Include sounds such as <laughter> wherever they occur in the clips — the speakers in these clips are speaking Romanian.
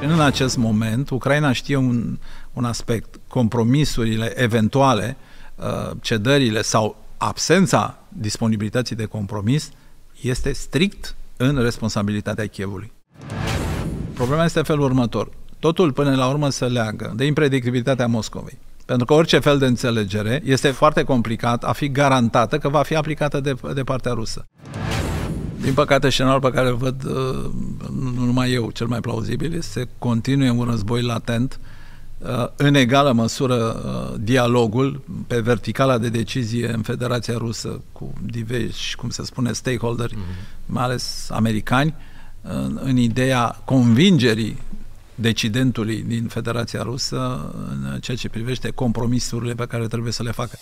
În acest moment, Ucraina știe un, un aspect, compromisurile eventuale, uh, cedările sau absența disponibilității de compromis este strict în responsabilitatea Chievului. Problema este felul următor. Totul până la urmă se leagă de impredictibilitatea Moscovei. Pentru că orice fel de înțelegere este foarte complicat a fi garantată că va fi aplicată de, de partea rusă. Din păcate, scenariul pe care îl văd, uh, nu numai eu, cel mai plauzibil, este continue un război latent, uh, în egală măsură uh, dialogul pe verticala de decizie în Federația Rusă cu diversi, cum se spune, stakeholder, mm-hmm. mai ales americani, în, în ideea convingerii decidentului din Federația Rusă în ceea ce privește compromisurile pe care trebuie să le facă.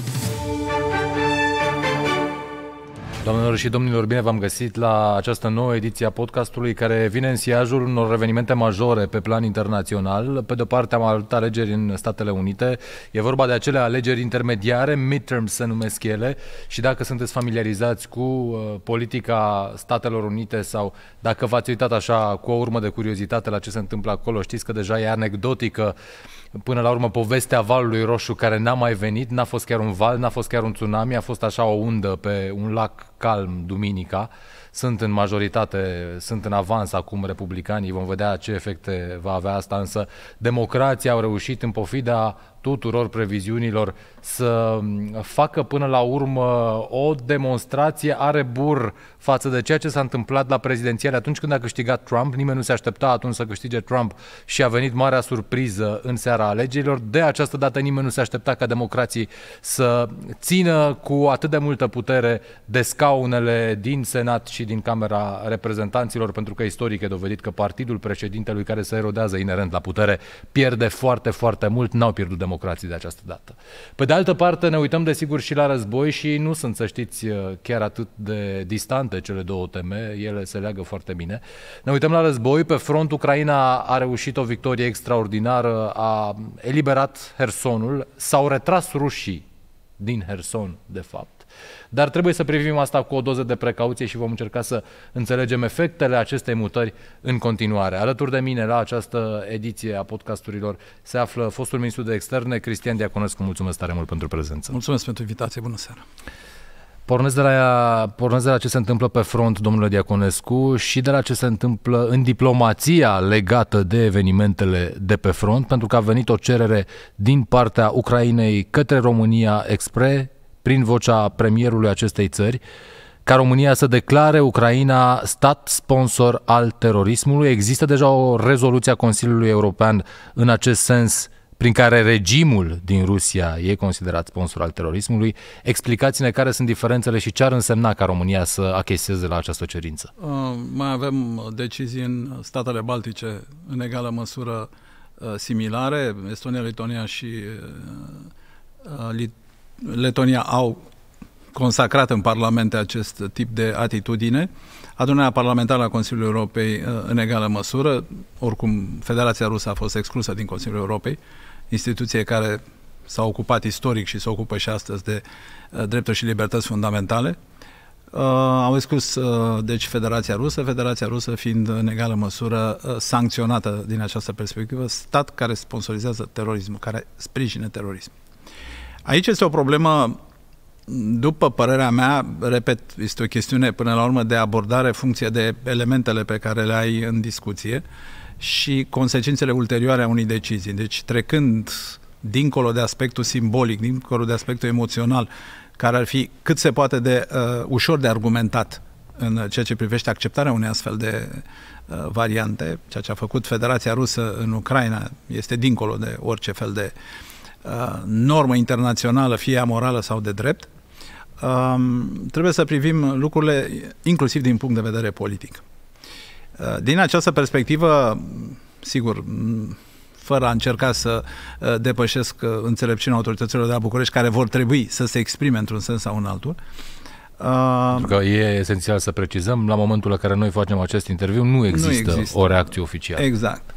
Domnilor și domnilor, bine v-am găsit la această nouă ediție a podcastului care vine în siajul unor evenimente majore pe plan internațional. Pe de-o parte am avut alegeri în Statele Unite, e vorba de acele alegeri intermediare, midterms se numesc ele, și dacă sunteți familiarizați cu uh, politica Statelor Unite sau dacă v-ați uitat așa cu o urmă de curiozitate la ce se întâmplă acolo, știți că deja e anecdotică până la urmă povestea valului roșu care n-a mai venit, n-a fost chiar un val, n-a fost chiar un tsunami, a fost așa o undă pe un lac calm duminica. Sunt în majoritate, sunt în avans acum republicanii, vom vedea ce efecte va avea asta, însă democrația au reușit în pofida tuturor previziunilor să facă până la urmă o demonstrație are bur față de ceea ce s-a întâmplat la prezidențiale atunci când a câștigat Trump. Nimeni nu se aștepta atunci să câștige Trump și a venit marea surpriză în seara alegerilor. De această dată nimeni nu se aștepta ca democrații să țină cu atât de multă putere de scaunele din Senat și din Camera Reprezentanților, pentru că istoric e dovedit că partidul președintelui care se erodează inerent la putere pierde foarte, foarte mult. N-au pierdut democrații democrații de această dată. Pe de altă parte, ne uităm desigur și la război și nu sunt, să știți, uh, chiar atât de distante cele două teme, ele se leagă foarte bine. Ne uităm la război, pe front Ucraina a reușit o victorie extraordinară, a eliberat Hersonul, s-au retras rușii din Herson, de fapt dar trebuie să privim asta cu o doză de precauție și vom încerca să înțelegem efectele acestei mutări în continuare. Alături de mine la această ediție a podcasturilor se află fostul ministru de externe, Cristian Diaconescu. Mulțumesc tare mult pentru prezență. Mulțumesc pentru invitație. Bună seara. Pornesc de, la, pornesc de la ce se întâmplă pe front, domnule Diaconescu, și de la ce se întâmplă în diplomația legată de evenimentele de pe front, pentru că a venit o cerere din partea Ucrainei către România expre prin vocea premierului acestei țări, ca România să declare Ucraina stat sponsor al terorismului. Există deja o rezoluție a Consiliului European în acest sens prin care regimul din Rusia e considerat sponsor al terorismului. Explicați-ne care sunt diferențele și ce ar însemna ca România să acheseze la această cerință. Uh, mai avem decizii în statele baltice în egală măsură uh, similare, Estonia, Lituania și uh, Letonia au consacrat în Parlamente acest tip de atitudine. Adunarea parlamentară a Consiliului Europei uh, în egală măsură, oricum Federația Rusă a fost exclusă din Consiliul Europei, instituție care s-a ocupat istoric și se ocupă și astăzi de uh, drepturi și libertăți fundamentale. Uh, au exclus uh, deci Federația Rusă, Federația Rusă fiind în egală măsură uh, sancționată din această perspectivă, stat care sponsorizează terorismul, care sprijină terorismul. Aici este o problemă, după părerea mea, repet, este o chestiune până la urmă de abordare funcție de elementele pe care le ai în discuție și consecințele ulterioare a unei decizii. Deci trecând dincolo de aspectul simbolic, dincolo de aspectul emoțional, care ar fi cât se poate de uh, ușor de argumentat în ceea ce privește acceptarea unei astfel de uh, variante, ceea ce a făcut Federația Rusă în Ucraina este dincolo de orice fel de uh, Uh, normă internațională, fie a morală sau de drept, um, trebuie să privim lucrurile inclusiv din punct de vedere politic. Uh, din această perspectivă, sigur, fără a încerca să uh, depășesc înțelepciunea autorităților de la București, care vor trebui să se exprime într-un sens sau în altul, pentru că e esențial să precizăm, la momentul la care noi facem acest interviu nu există, nu există. o reacție oficială. Exact.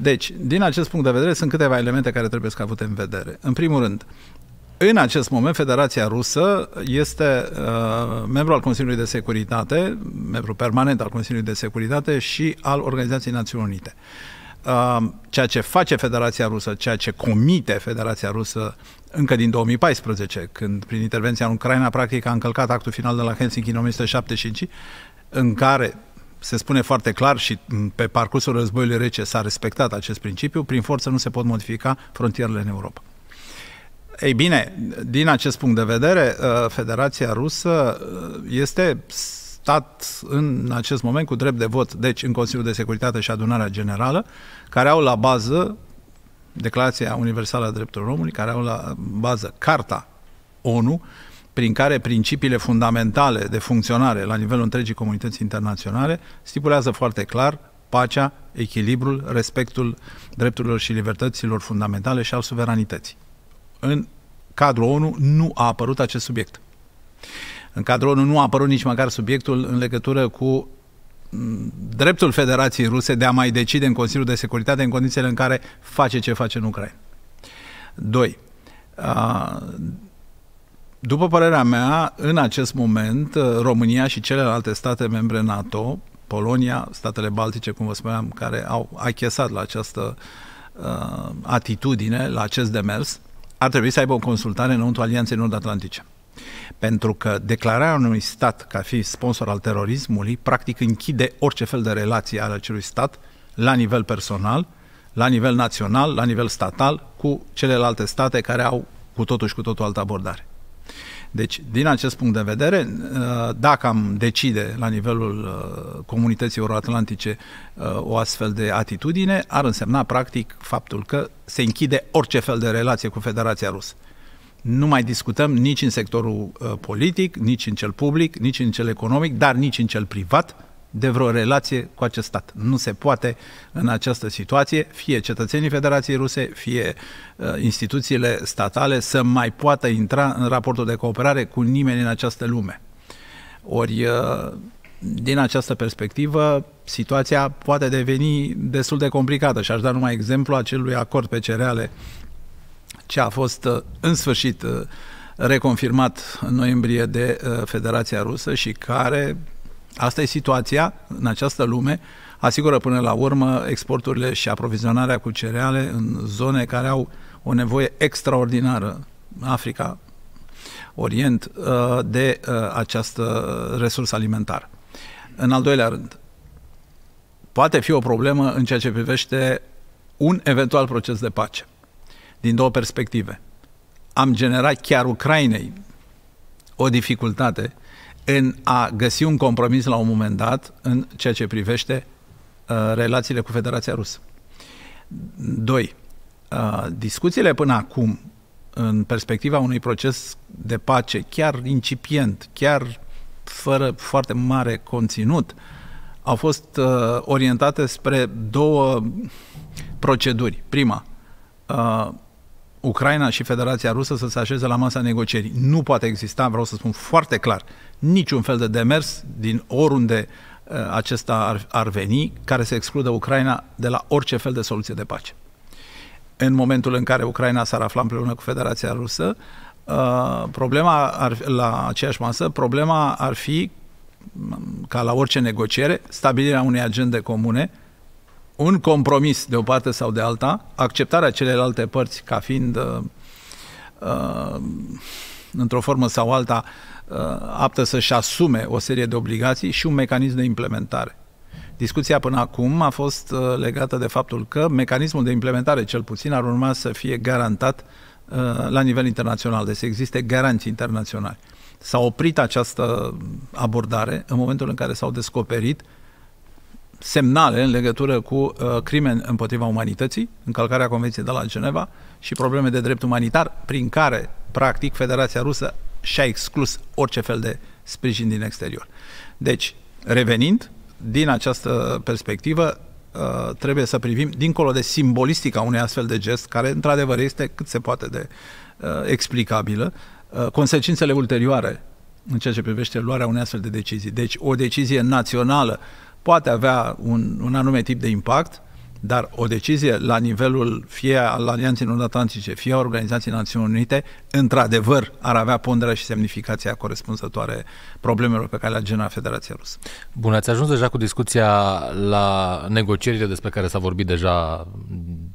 Deci, din acest punct de vedere, sunt câteva elemente care trebuie să avute în vedere. În primul rând, în acest moment, Federația Rusă este uh, membru al Consiliului de Securitate, membru permanent al Consiliului de Securitate și al Organizației Națiunilor Unite. Uh, ceea ce face Federația Rusă, ceea ce comite Federația Rusă încă din 2014, când prin intervenția în Ucraina practic a încălcat actul final de la Helsinki în 1975, în care se spune foarte clar și pe parcursul războiului rece s-a respectat acest principiu, prin forță nu se pot modifica frontierele în Europa. Ei bine, din acest punct de vedere, uh, Federația Rusă uh, este stat în acest moment cu drept de vot, deci în Consiliul de Securitate și Adunarea Generală, care au la bază Declarația Universală a Drepturilor Omului, care au la bază Carta ONU, prin care principiile fundamentale de funcționare la nivelul întregii comunități internaționale stipulează foarte clar pacea, echilibrul, respectul drepturilor și libertăților fundamentale și al suveranității. În cadrul ONU nu a apărut acest subiect. În cadrul ONU nu a apărut nici măcar subiectul în legătură cu mm, dreptul Federației Ruse de a mai decide în Consiliul de Securitate în condițiile în care face ce face în Ucraina. 2. După părerea mea, în acest moment, uh, România și celelalte state membre NATO, Polonia, statele Baltice, cum vă spuneam, care au achesat la această uh, atitudine, la acest demers, ar trebui să aibă o consultare înăuntru Alianței Nord-Atlantice. Pentru că declararea unui stat ca fi sponsor al terorismului, practic închide orice fel de relație al acelui stat la nivel personal, la nivel național, la nivel statal, cu celelalte state care au cu totul și cu totul altă abordare. Deci, din acest punct de vedere, uh, dacă am decide la nivelul uh, comunității euroatlantice uh, o astfel de atitudine, ar însemna, practic, faptul că se închide orice fel de relație cu Federația Rusă. Nu mai discutăm nici în sectorul politic, nici în cel public, nici în cel economic, dar nici în cel privat, de vreo relație cu acest stat. Nu se poate în această situație, fie cetățenii Federației Ruse, fie uh, instituțiile statale, să mai poată intra în raportul de cooperare cu nimeni în această lume. Ori, uh, din această perspectivă, situația poate deveni destul de complicată și aș da numai exemplu acelui acord pe cereale ce a fost uh, în sfârșit uh, reconfirmat în noiembrie de uh, Federația Rusă și care Asta e situația în această lume, asigură până la urmă exporturile și aprovizionarea cu cereale în zone care au o nevoie extraordinară, Africa, Orient, uh, de uh, această resursă alimentară. În al doilea rând, poate fi o problemă în ceea ce privește un eventual proces de pace, din două perspective. Am generat chiar Ucrainei o dificultate în a găsi un compromis la un moment dat în ceea ce privește uh, relațiile cu Federația Rusă. Doi, uh, discuțiile până acum, în perspectiva unui proces de pace, chiar incipient, chiar fără foarte mare conținut, au fost uh, orientate spre două proceduri. Prima, Ucraina și Federația Rusă să se așeze la masa negocierii. Nu poate exista, vreau să spun foarte clar, uh, niciun fel de demers din oriunde uh, acesta ar, ar veni, care să excludă Ucraina de la orice fel de soluție de pace. În momentul în care Ucraina s-ar afla împreună cu Federația Rusă, uh, problema ar, la aceeași masă, problema ar fi ca la orice negociere, stabilirea unei agende comune, un compromis de o parte sau de alta, acceptarea celelalte părți ca fiind uh, într-o formă sau alta Uh, aptă să-și asume o serie de obligații și un mecanism de implementare. Discuția până acum a fost uh, legată de faptul că mecanismul de implementare, cel puțin, ar urma să fie garantat uh, la nivel internațional, deci există garanții internaționale. S-a oprit această abordare în momentul în care s-au descoperit semnale în legătură cu uh, crime împotriva umanității, încălcarea Convenției de la Geneva și probleme de drept umanitar, prin care, practic, Federația Rusă și-a exclus orice fel de sprijin din exterior. Deci, revenind, din această perspectivă, uh, trebuie să privim dincolo de simbolistica unui astfel de gest, care într-adevăr este cât se poate de uh, explicabilă, uh, consecințele ulterioare în ceea ce privește luarea unei astfel de decizii. Deci o decizie națională poate avea un, un anume tip de impact, dar o decizie la nivelul fie al Alianței Nord-Atlantice, fie a Organizației Națiunilor Unite, într-adevăr ar avea ponderea și semnificația corespunzătoare uh, problemelor pe care le-a generat Federația Rusă. Bun, ați ajuns deja cu discuția la negocierile despre care s-a vorbit deja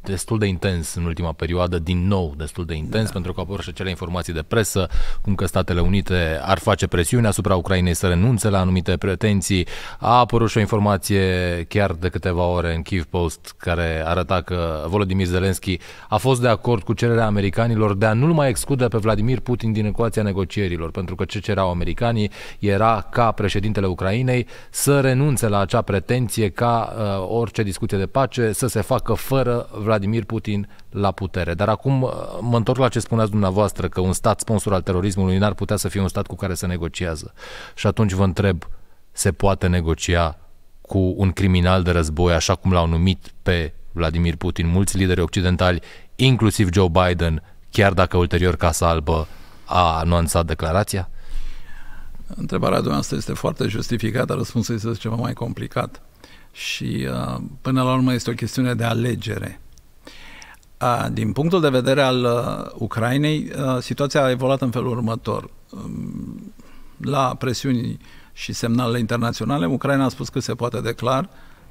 destul de intens în ultima perioadă, din nou destul de intens, da. pentru că apar și acele informații de presă, cum că Statele Unite ar face presiune asupra Ucrainei să renunțe la anumite pretenții. A apărut și o informație chiar de câteva ore în Kiev Post care arăta că Volodymyr Zelensky a fost de acord cu cererea americanilor de a nu-l mai exclude pe Vladimir Putin din ecuația negocierilor, pentru că ce cereau americanii era ca președintele Ucrainei să renunțe la acea pretenție ca uh, orice discuție de pace să se facă fără Vladimir Putin la putere. Dar acum uh, mă întorc la ce spuneați dumneavoastră, că un stat sponsor al terorismului n-ar putea să fie un stat cu care se negociază. Și atunci vă întreb, se poate negocia cu un criminal de război, așa cum l-au numit pe Vladimir Putin, mulți lideri occidentali, inclusiv Joe Biden, chiar dacă ulterior Casa Albă a anunțat declarația? Întrebarea dumneavoastră este foarte justificată, răspunsul este ceva mai complicat și uh, până la urmă este o chestiune de alegere. Uh, din punctul de vedere al uh, Ucrainei, situația a evoluat în felul următor. Um, la presiuni și semnalele internaționale, Ucraina a spus că se poate declar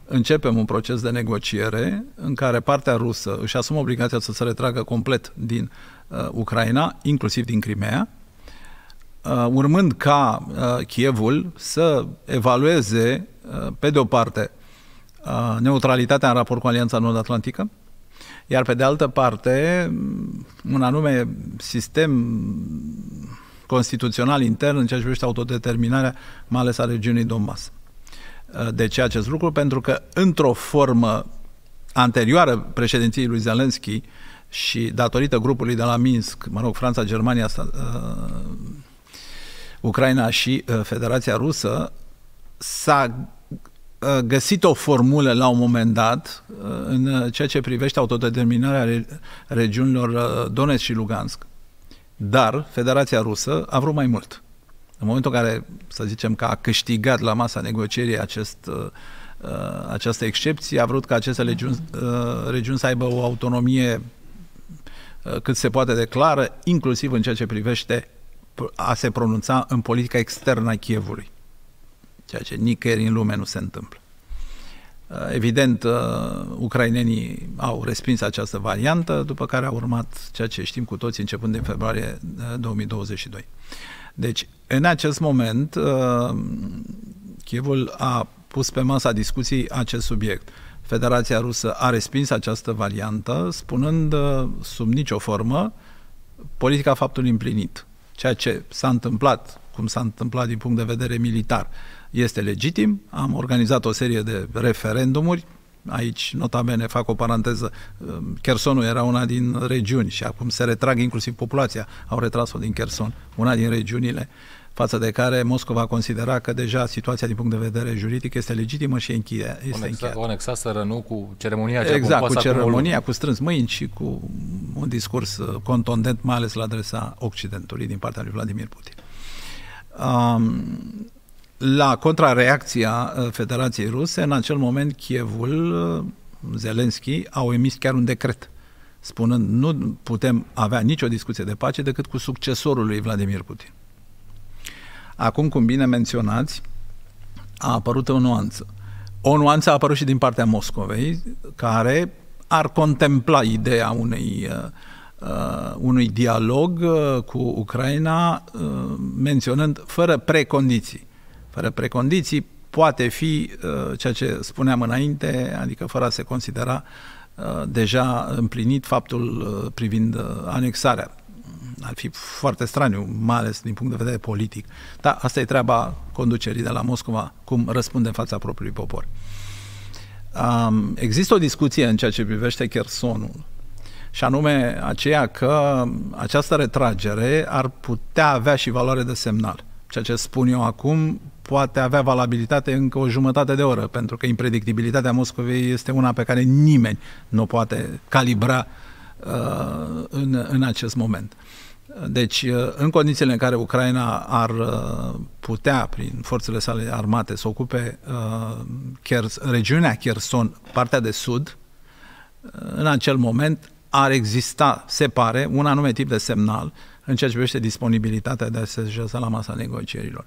începem un proces de negociere în care partea rusă își asumă obligația să se retragă complet din uh, Ucraina, inclusiv din Crimea, Uh, urmând ca uh, Chievul să evalueze, uh, pe de o parte, neutralitatea în raport cu Alianța Nord-Atlantică, iar pe de altă parte, mm, un anume sistem constituțional intern în ceea ce privește autodeterminarea, mai ales a regiunii Donbass. De ce acest lucru? Pentru că, într-o formă anterioară președinției lui Zelensky și datorită grupului de la Minsk, mă rog, Franța, Germania, Ucraina și uh, Federația Rusă, s-a uh, găsit o formulă la un moment dat uh, în ceea ce privește autodeterminarea regiunilor Donetsk și Lugansk. Dar Federația Rusă a vrut mai mult. În momentul în care, să zicem, că a câștigat la masa negocierii acest, această excepție, a vrut ca aceste regiuni, regiuni să aibă o autonomie cât se poate de clară, inclusiv în ceea ce privește a se pronunța în politica externă a Chievului, ceea ce nicăieri în lume nu se întâmplă. Uh, evident, uh, ucrainenii au respins această variantă, după care a urmat ceea ce știm cu toții începând din februarie 2022. Uh, deci, în acest moment, Chievul a pus pe masa discuției acest subiect. Federația Rusă a respins această variantă, spunând sub nicio formă politica faptului împlinit ceea ce s-a întâmplat, cum s-a întâmplat din punct de vedere militar, este legitim. Am organizat o serie de referendumuri, aici notabene fac o paranteză, um, Chersonul era una din regiuni și acum se retrag inclusiv populația, au retras-o din Cherson, una din regiunile uh, față de care Moscova considera că deja situația din punct de vedere juridic este legitimă și încheie, este Onexa, o Onexaseră, nu cu ceremonia ce Exact, cu ceremonia, cu strâns mâini și cu un discurs uh, contondent, mai ales la adresa Occidentului din partea lui Vladimir Putin. Um, la contrareacția uh, Federației Ruse, în acel moment Kievul, uh, Zelenski, au emis chiar un decret spunând nu putem avea nicio discuție de pace decât cu succesorul lui Vladimir Putin. Acum, cum bine menționați, a apărut o nuanță. O nuanță a apărut și din partea Moscovei, care ar contempla ideea unei, uh, uh unui dialog uh, cu Ucraina, uh, menționând fără precondiții. Fără precondiții poate fi uh, ceea ce spuneam înainte, adică fără a se considera uh, deja împlinit faptul uh, privind anexarea ar fi foarte straniu, mai ales din punct de vedere politic. Dar asta e treaba conducerii de la Moscova, cum răspunde în fața propriului popor. Um, există o discuție în ceea ce privește Chersonul, și anume aceea că această retragere ar putea avea și valoare de semnal. Ceea ce spun eu acum poate avea valabilitate încă o jumătate de oră, pentru că impredictibilitatea Moscovei este una pe care nimeni nu poate calibra uh, în, în acest moment. Deci, uh, în condițiile în care Ucraina ar uh, putea, prin forțele sale armate, să ocupe uh, chiar, regiunea Kherson, partea de sud, în acel moment ar exista, se pare, un anume tip de semnal în ceea ce privește disponibilitatea de a se jăsa la masa negocierilor.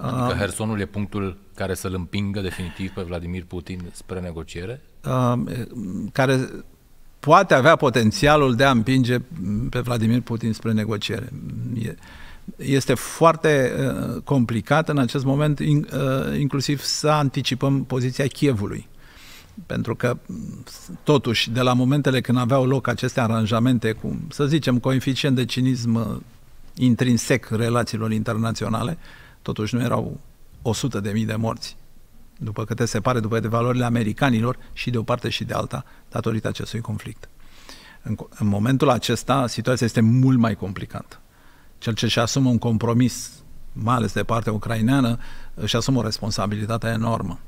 Adică Hersonul e punctul care să-l împingă definitiv pe Vladimir Putin spre negociere? Care poate avea potențialul de a împinge pe Vladimir Putin spre negociere. Este foarte uh, complicat în acest moment, uh, inclusiv să anticipăm poziția Chievului pentru că mm, totuși de la momentele când aveau loc aceste aranjamente cu, să zicem, coeficient de cinism uh, intrinsec relațiilor internaționale, totuși nu erau 100.000 de mii de morți după câte se pare, după de valorile americanilor și de o parte și de alta, datorită acestui conflict. În, în momentul acesta, situația este mult mai complicată. Cel ce își asumă un compromis, mai ales de partea ucraineană, își asumă o responsabilitate enormă.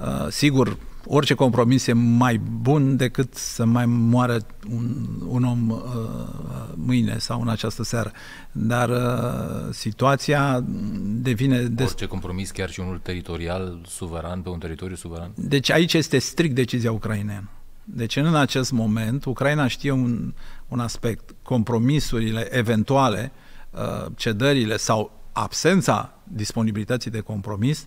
Uh, sigur, orice compromis e mai bun decât să mai moară un, un om uh, mâine sau în această seară. Dar uh, situația devine... Des... Orice compromis, chiar și unul teritorial, suveran, pe un teritoriu suveran? Deci aici este strict decizia ucraineană. Deci în acest moment, Ucraina știe un, un aspect. Compromisurile eventuale, uh, cedările sau absența disponibilității de compromis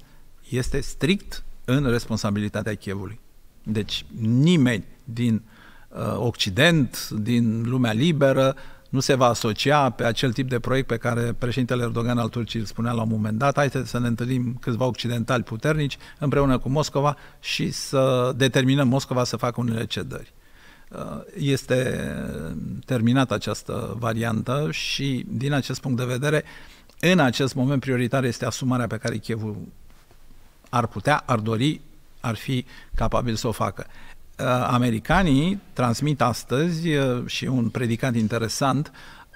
este strict în responsabilitatea Chievului. Deci nimeni din uh, Occident, din lumea liberă, nu se va asocia pe acel tip de proiect pe care președintele Erdogan al Turciei îl spunea la un moment dat, hai să ne întâlnim câțiva occidentali puternici împreună cu Moscova și să determinăm Moscova să facă unele cedări. Uh, este terminată această variantă și din acest punct de vedere, în acest moment prioritar este asumarea pe care Chievul ar putea, ar dori, ar fi capabil să o facă. Uh, americanii transmit astăzi, uh, și un predicat interesant,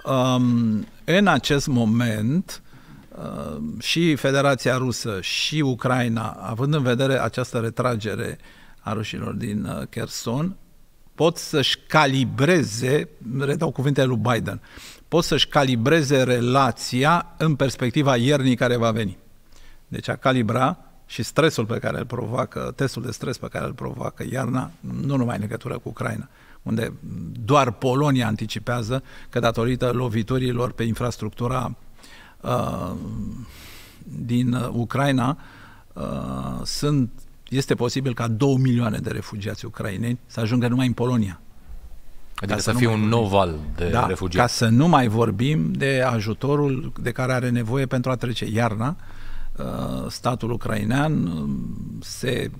um, în acest moment uh, și Federația Rusă și Ucraina, având în vedere această retragere a rușilor din Kherson, pot să-și calibreze, redau cuvintele lui Biden, pot să-și calibreze relația în perspectiva iernii care va veni. Deci a calibra și stresul pe care îl provoacă, testul de stres pe care îl provoacă iarna, nu numai în legătură cu Ucraina, unde doar Polonia anticipează că datorită loviturilor pe infrastructura uh, din Ucraina uh, sunt, este posibil ca două milioane de refugiați ucraineni să ajungă numai în Polonia. Adică ca să, să fie un nou val de da, refugiați. Ca să nu mai vorbim de ajutorul de care are nevoie pentru a trece iarna, uh, Uh, statul ucrainean um, se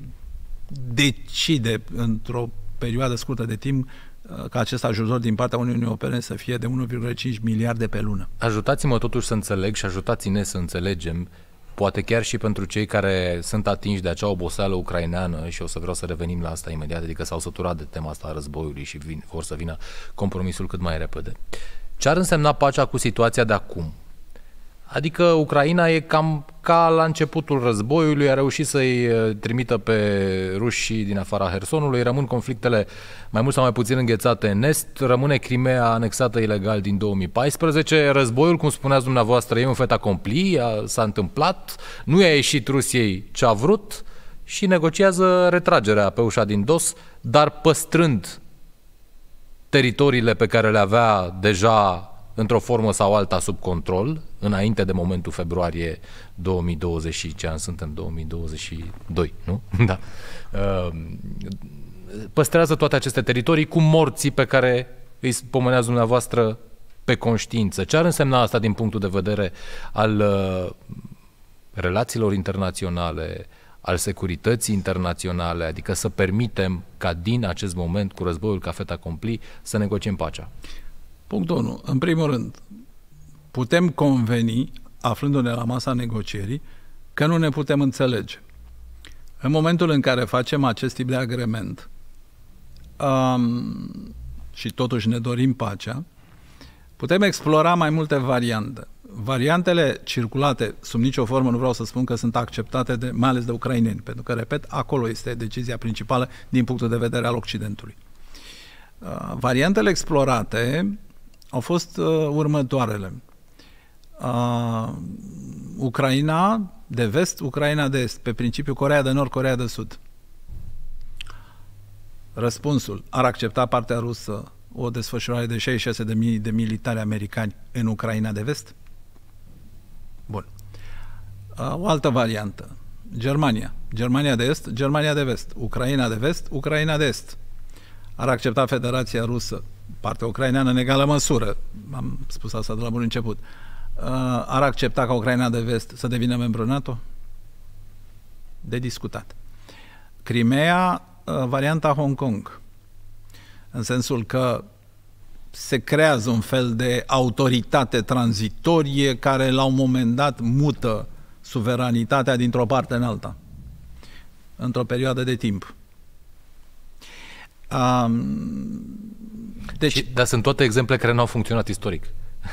decide într-o perioadă scurtă de timp uh, ca acest ajutor din partea Uniunii Europene să fie de 1,5 miliarde pe lună. Ajutați-mă totuși să înțeleg și ajutați-ne să înțelegem poate chiar și pentru cei care sunt atinși de acea oboseală ucraineană și o să vreau să revenim la asta imediat, adică s-au săturat de tema asta a războiului și vin, vor să vină compromisul cât mai repede. Ce ar însemna pacea cu situația de acum? Adică Ucraina e cam ca la începutul războiului, a reușit să-i uh, trimită pe rușii din afara Hersonului, rămân conflictele mai mult sau mai puțin înghețate în est, rămâne Crimea anexată ilegal din 2014, războiul, cum spuneați dumneavoastră, e un fet acompli, s-a întâmplat, nu i-a ieșit Rusiei ce a vrut și negociază retragerea pe ușa din DOS, dar păstrând teritoriile pe care le avea deja într-o formă sau alta sub control, înainte de momentul februarie 2020 și ce an sunt în 2022, nu? <laughs> da. Ehm, păstrează toate aceste teritorii cu morții pe care îi spomenează dumneavoastră pe conștiință. Ce ar însemna asta din punctul de vedere al ehm, relațiilor internaționale, al securității internaționale, adică să permitem ca din acest moment cu războiul ca feta compli să negociem pacea? Punctul 1. În primul rând, putem conveni, aflându-ne la masa negocierii, că nu ne putem înțelege. În momentul în care facem acest tip de agrement um, și totuși ne dorim pacea, putem explora mai multe variante. Variantele circulate, sub nicio formă nu vreau să spun că sunt acceptate, de, mai ales de ucraineni, pentru că, repet, acolo este decizia principală din punctul de vedere al Occidentului. Uh, variantele explorate au fost uh, următoarele. Uh, Ucraina de vest, Ucraina de est, pe principiu Corea de Nord, Corea de Sud. Răspunsul, ar accepta partea rusă o desfășurare de 66.000 de militari americani în Ucraina de vest? Bun. Uh, o altă variantă. Germania. Germania de Est, Germania de Vest. Ucraina de Vest, Ucraina de Est ar accepta Federația Rusă, partea ucraineană în egală măsură, am spus asta de la bun început, uh, ar accepta ca Ucraina de vest să devină membru NATO? De discutat. Crimea, uh, varianta Hong Kong, în sensul că se creează un fel de autoritate tranzitorie care la un moment dat mută suveranitatea dintr-o parte în alta, într-o perioadă de timp. Um, deci, și, dar sunt toate exemple care nu au funcționat istoric.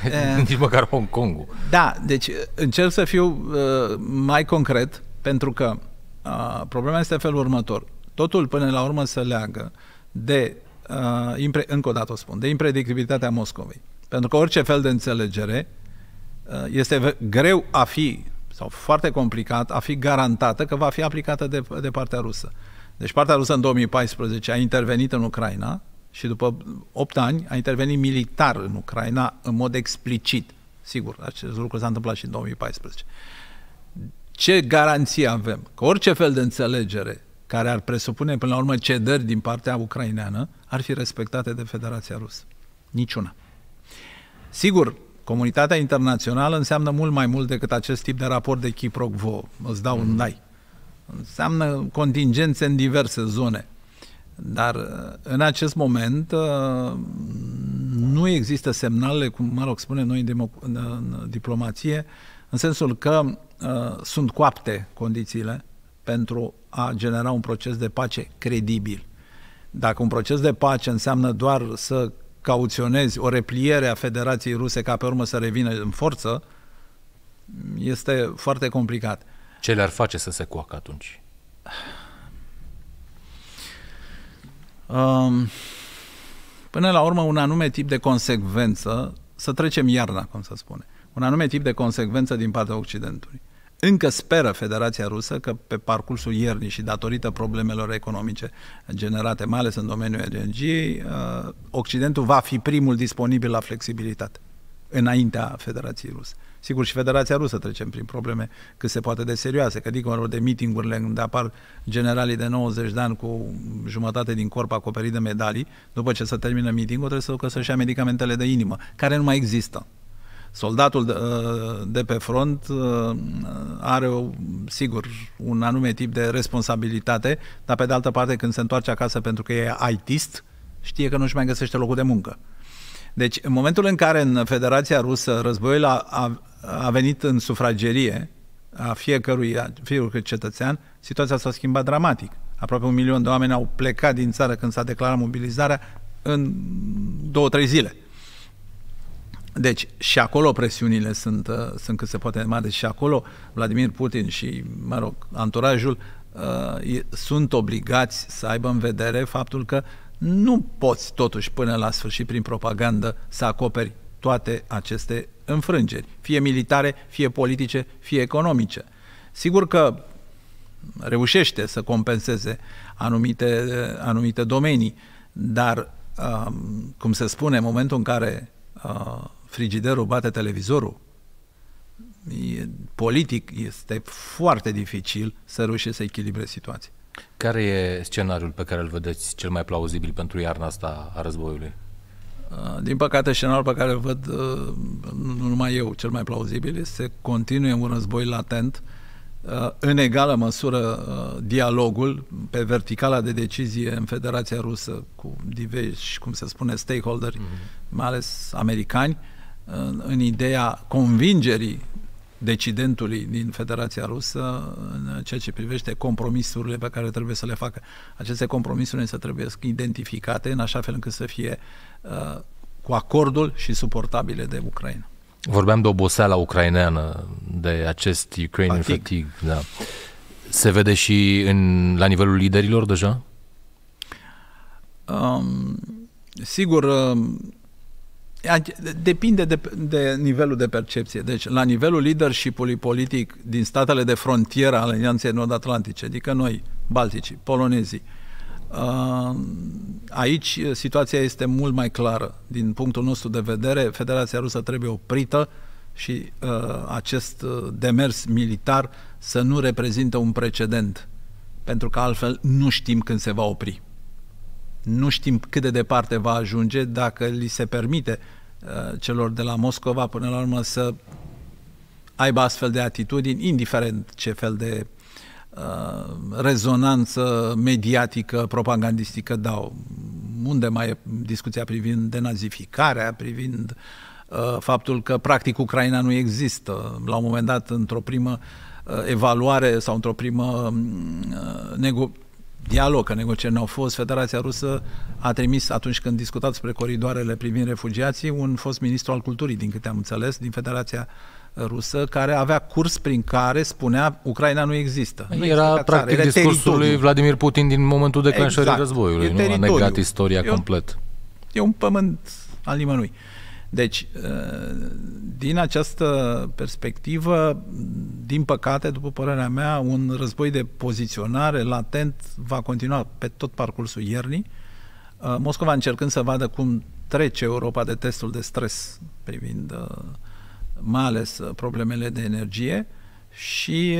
E, <laughs> Nici măcar Hong Kong-ul. Da, deci uh, încerc să fiu uh, mai concret, pentru că uh, problema este felul următor. Totul până la urmă se leagă de, uh, impre, încă o dată o spun, de impredictibilitatea Moscovei. Pentru că orice fel de înțelegere uh, este greu a fi, sau foarte complicat, a fi garantată că va fi aplicată de, de partea rusă. Uh, deci partea rusă în 2014 a intervenit în Ucraina și după 8 ani a intervenit militar în Ucraina în mod explicit. Sigur, acest lucru s-a întâmplat și în 2014. Ce garanție avem? Că orice fel de înțelegere care ar presupune până la urmă cedări din partea ucraineană ar fi respectate de Federația Rusă. Niciuna. Sigur, comunitatea internațională înseamnă mult mai mult decât acest tip de raport de Chiprog Vo. Îți dau un dai. Mm. Înseamnă contingențe în diverse zone. Dar uh, în acest moment uh, nu există semnale, cum mă rog, spune noi în, în diplomație, în sensul că uh, sunt coapte condițiile pentru a genera un proces de pace credibil. Dacă un proces de pace înseamnă doar să cauționezi o repliere a Federației Ruse ca pe urmă să revină în forță, este foarte complicat. Ce le-ar face să se coacă atunci? Um, până la urmă, un anume tip de consecvență, să trecem iarna, cum se spune, un anume tip de consecvență din partea Occidentului. Încă speră Federația Rusă că pe parcursul iernii și datorită problemelor economice generate, mai ales în domeniul energiei, uh, Occidentul va fi primul disponibil la flexibilitate înaintea Federației Rusă. Sigur, și Federația Rusă trecem prin probleme cât se poate de serioase, că dincolo de mitingurile unde apar generalii de 90 de ani cu jumătate din corp acoperit de medalii, după ce se termină mitingul, trebuie să ducă să-și ia medicamentele de inimă, care nu mai există soldatul de, uh, de pe front uh, are, o, sigur, un anume tip de responsabilitate, dar pe de altă parte, când se întoarce acasă pentru că e ITist, știe că nu-și mai găsește locul de muncă. Deci, în momentul în care în Federația Rusă războiul a, a, a venit în sufragerie a fiecărui, a fiecărui cetățean, situația s-a schimbat dramatic. Aproape un milion de oameni au plecat din țară când s-a declarat mobilizarea în două, trei zile. Deci și acolo presiunile sunt, uh, sunt cât se poate de mari. Deci, și acolo Vladimir Putin și, mă rog, anturajul uh, sunt obligați să aibă în vedere faptul că uh, nu poți totuși până la sfârșit prin propagandă să acoperi toate aceste înfrângeri, fie militare, fie politice, fie economice. Sigur că reușește să compenseze anumite, anumite domenii, dar, um, cum se spune, în momentul în care uh, frigiderul bate televizorul, politic este foarte dificil să reușești să echilibrezi situația. Care e scenariul pe care îl vedeți cel mai plauzibil pentru iarna asta a războiului? Uh, din păcate, scenariul pe care îl văd uh, nu numai eu, cel mai plauzibil, este continue un război latent, uh, în egală măsură dialogul pe verticala de decizie în Federația Rusă cu diversi, cum se spune, stakeholderi, mm-hmm. mai ales americani, în, în ideea convingerii decidentului din Federația Rusă în ceea ce privește compromisurile pe care trebuie să le facă. Aceste compromisuri să trebuie identificate în așa fel încât să fie uh, cu acordul și suportabile de Ucraina. Vorbeam de oboseala ucraineană, de acest Ukrainian fatigue. fatigue da. Se vede și în, la nivelul liderilor deja? Um, sigur, um, Depinde de, de nivelul de percepție. Deci, la nivelul leadership-ului politic din statele de frontieră ale Alianței Nord-Atlantice, adică noi, baltici, polonezii, uh, aici situația este mult mai clară. Din punctul nostru de vedere, Federația Rusă trebuie oprită și uh, acest uh, demers militar să nu reprezintă un precedent, pentru că altfel nu știm când se va opri. Nu știm cât de departe va ajunge dacă li se permite uh, celor de la Moscova până la urmă să aibă astfel de atitudini, indiferent ce fel de uh, rezonanță mediatică, propagandistică dau. Unde mai e discuția privind denazificarea, privind uh, faptul că practic Ucraina nu există. La un moment dat, într-o primă evaluare sau într-o primă nego- dialog, că negocieri n-au fost. Federația Rusă a trimis, atunci când discutat despre coridoarele privind refugiații, un fost ministru al culturii, din câte am înțeles, din Federația rusă care avea curs prin care spunea Ucraina nu există. Nu era există practic țară, discursul teritoriu. lui Vladimir Putin din momentul declanșării exact. războiului, e nu? A negat istoria e un, complet. E un pământ al nimănui. Uh, deci, uh, din această perspectivă, din păcate, după părerea mea, un război de poziționare latent va continua pe tot parcursul iernii, uh, Moscova încercând să vadă cum trece Europa de testul de stres privind uh, mai ales problemele de energie și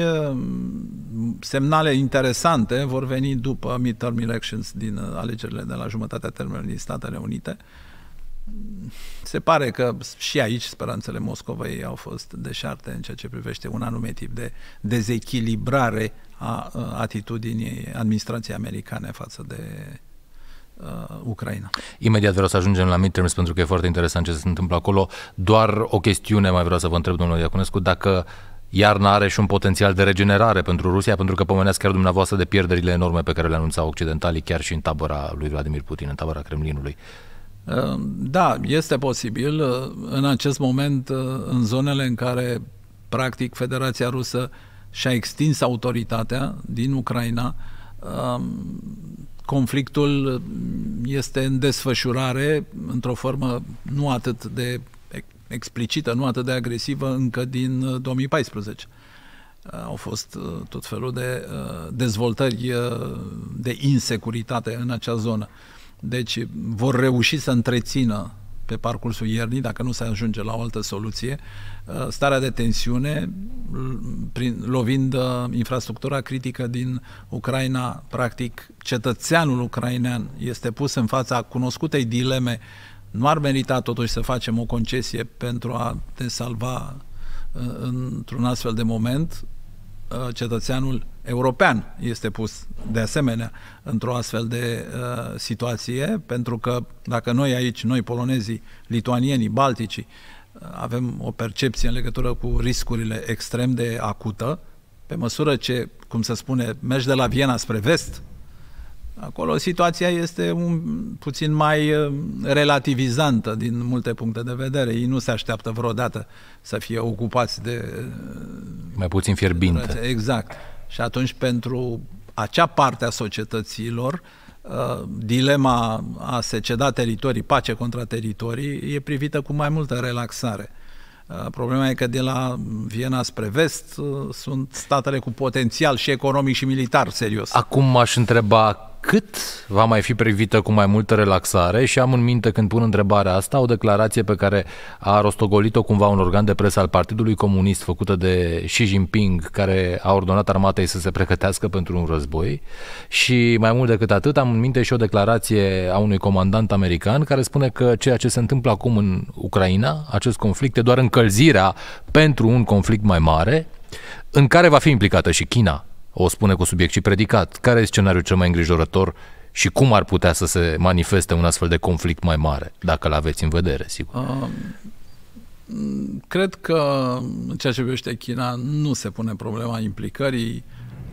semnale interesante vor veni după midterm elections din alegerile de la jumătatea termenului din Statele Unite, se pare că și aici speranțele Moscovei au fost deșarte în ceea ce privește un anume tip de dezechilibrare a uh, atitudinii administrației americane față de uh, Ucraina. Imediat vreau să ajungem la midterms pentru că e foarte interesant ce se întâmplă acolo. Doar o chestiune mai vreau să vă întreb, domnule Iaconescu, dacă iarna are și un potențial de regenerare pentru Rusia, pentru că pomeneați chiar dumneavoastră de pierderile enorme pe care le anunțau occidentalii chiar și în tabăra lui Vladimir Putin, în tabăra Kremlinului. Uh, Ehm, da, este posibil. Eh, în acest moment, eh, în zonele în care, practic, Federația Rusă și-a extins autoritatea din Ucraina, ehm, conflictul este în desfășurare într-o formă nu atât de explicită, nu atât de agresivă încă din 2014. Eh, au fost tot felul de dezvoltări de insecuritate în acea zonă. Deci vor reuși să întrețină pe parcursul iernii, dacă nu se ajunge la o altă soluție, uh, starea de tensiune, prin, lovind uh, infrastructura critică din Ucraina, practic cetățeanul ucrainean este pus în fața cunoscutei dileme nu ar merita totuși să facem o concesie pentru a te salva uh, într-un astfel de moment. Cetățeanul european este pus de asemenea într-o astfel de uh, situație, pentru că dacă noi aici, noi polonezii, lituanienii, balticii, uh, avem o percepție în legătură cu riscurile extrem de acută, pe măsură ce, cum se spune, mergi de la Viena spre vest, acolo situația este un, puțin mai uh, relativizantă din multe puncte de vedere. Ei nu se așteaptă vreodată să fie ocupați de... Uh, mai puțin fierbinte. Exact. Și atunci, pentru acea parte a societăților, uh, dilema a se ceda teritorii, pace contra teritorii, e privită cu mai multă relaxare. Uh, problema e că de la Viena spre vest uh, sunt statele cu potențial și economic și militar serios. Acum m-aș întreba cât va mai fi privită cu mai multă relaxare și am în minte când pun întrebarea asta o declarație pe care a rostogolit-o cumva un organ de presă al Partidului Comunist făcută de Xi Jinping care a ordonat armatei să se pregătească pentru un război și mai mult decât atât am în minte și o declarație a unui comandant american care spune că ceea ce se întâmplă acum în Ucraina, acest conflict e doar încălzirea pentru un conflict mai mare în care va fi implicată și China o spune cu subiect și predicat. Care e scenariul cel mai îngrijorător și cum ar putea să se manifeste un astfel de conflict mai mare, dacă l-aveți în vedere, sigur? Um... Cred că în ceea ce privește China nu se pune problema implicării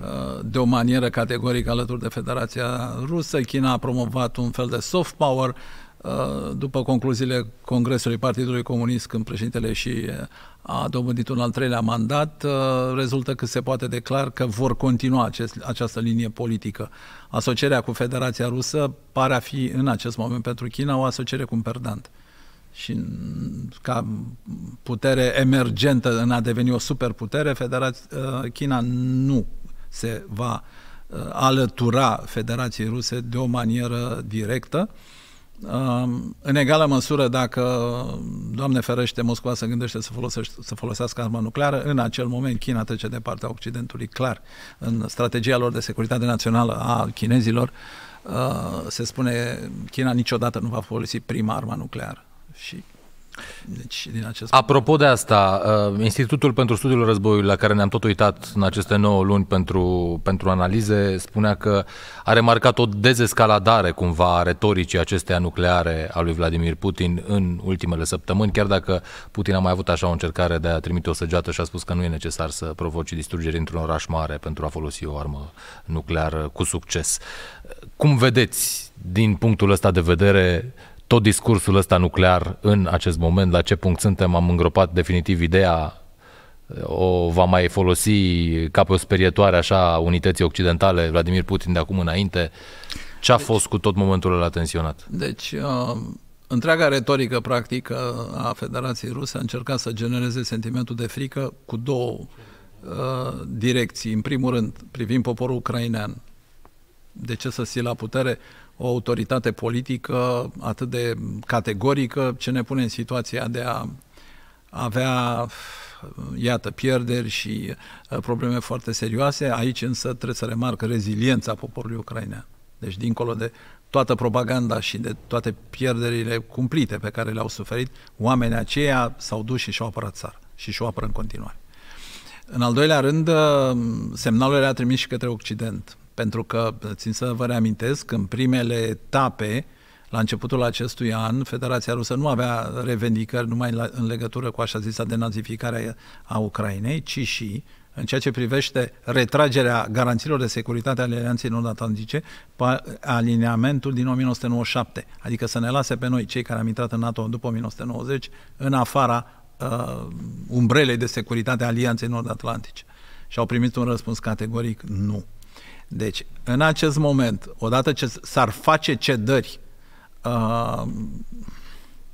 uh, de o manieră categorică alături de Federația Rusă. China a promovat un fel de soft power Uh, după concluziile Congresului Partidului Comunist, când președintele și uh, a dobândit un al treilea mandat, uh, rezultă că se poate declar că vor continua acest, această linie politică. Asocierea cu Federația Rusă pare a fi în acest moment pentru China o asociere cu un perdant și mm, ca putere emergentă în a deveni o superputere, Federația China nu se va alătura Federației Ruse de o manieră directă. În egală măsură, dacă, Doamne ferește, Moscova se gândește să, folosește, să folosească armă nucleară, în acel moment China trece de partea Occidentului, clar. În strategia lor de securitate națională a chinezilor uh, se spune China niciodată nu va folosi prima armă nucleară. Și deci, din acest Apropo de asta, uh, Institutul pentru Studiul Războiului, la care ne-am tot uitat în aceste 9 luni pentru, pentru analize, spunea că a remarcat o dezescaladare cumva a retoricii acesteia nucleare a lui Vladimir Putin în ultimele săptămâni, chiar dacă Putin a mai avut așa o încercare de a trimite o săgeată și a spus că nu e necesar să provoci distrugeri într-un oraș mare pentru a folosi o armă nucleară cu succes. Cum vedeți din punctul ăsta de vedere tot discursul ăsta nuclear în acest moment, la ce punct suntem, am îngropat definitiv ideea o va mai folosi ca pe o sperietoare așa unității occidentale Vladimir Putin de acum înainte. Ce a deci, fost cu tot momentul ăla tensionat? Deci, uh, întreaga retorică practică a Federației Ruse a încercat să genereze sentimentul de frică cu două uh, direcții. În primul rând, privind poporul ucrainean. De ce să sii la putere? Uh, o autoritate politică atât de categorică, ce ne pune în situația de a avea, iată, pierderi și uh, probleme foarte serioase. Aici însă trebuie să remarc reziliența poporului ucrainean. Deci, dincolo de toată propaganda și de toate pierderile cumplite pe care le-au suferit, oamenii aceia s-au dus și și-au apărat țara și și-o apără în continuare. În al doilea rând, uh, semnalul le-a trimis și către Occident pentru că, țin să vă reamintesc, în primele etape, la începutul acestui an, Federația Rusă nu avea revendicări numai la, în legătură cu așa zisa denazificare a Ucrainei, ci și în ceea ce privește retragerea garanțiilor de securitate ale Alianței Nord-Atlantice pe alineamentul din 1997, adică să ne lase pe noi, cei care am intrat în NATO după 1990, în afara uh, umbrelei de securitate a Alianței Nord-Atlantice. Și au primit un răspuns categoric nu. Deci, în acest moment, odată ce s-ar face cedări uh,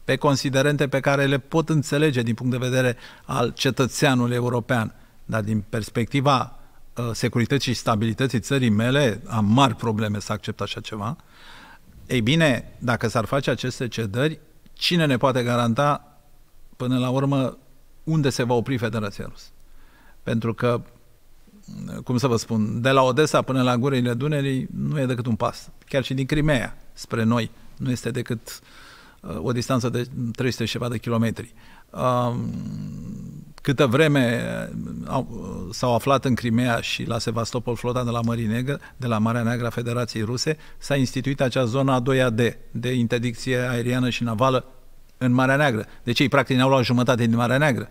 pe considerente pe care le pot înțelege din punct de vedere al cetățeanului european, dar din perspectiva uh, securității și stabilității țării mele, am mari probleme să accept așa ceva. Ei bine, dacă s-ar face aceste cedări, cine ne poate garanta până la urmă unde se va opri Federația Rusă? Pentru că cum să vă spun, de la Odessa până la gurile Dunării nu e decât un pas. Chiar și din Crimea spre noi nu este decât uh, o distanță de 300 și ceva de kilometri. Um, câtă vreme uh, uh, s-au aflat în Crimea și la Sevastopol flota de la, Mării Negre, de la Marea Neagră a Federației Ruse, s-a instituit acea zonă a 2 d de interdicție aeriană și navală în Marea Neagră. Deci ei practic ne-au luat jumătate din Marea Neagră.